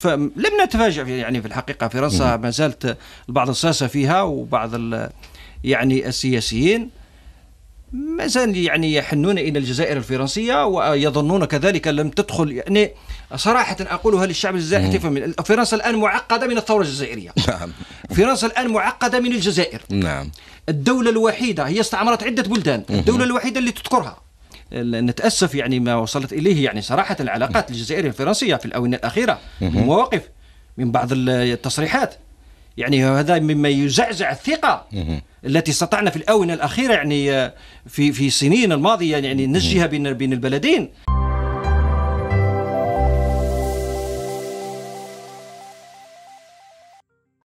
فلم نتفاجئ يعني في الحقيقه فرنسا ما زالت البعض الساسه فيها وبعض يعني السياسيين ما زال يعني يحنون الى الجزائر الفرنسيه ويظنون كذلك لم تدخل يعني صراحه اقولها للشعب الجزائري يفهم فرنسا الان معقده من الثوره الجزائريه نعم فرنسا الان معقده من الجزائر نعم الدوله الوحيده هي استعمرت عده بلدان الدوله الوحيده اللي تذكرها نتاسف يعني ما وصلت اليه يعني صراحه العلاقات الجزائريه الفرنسيه في الاونه الاخيره من مواقف من بعض التصريحات يعني هذا مما يزعزع الثقه التي استطعنا في الاونه الاخيره يعني آه، في في السنين الماضيه يعني نسجها بين بين البلدين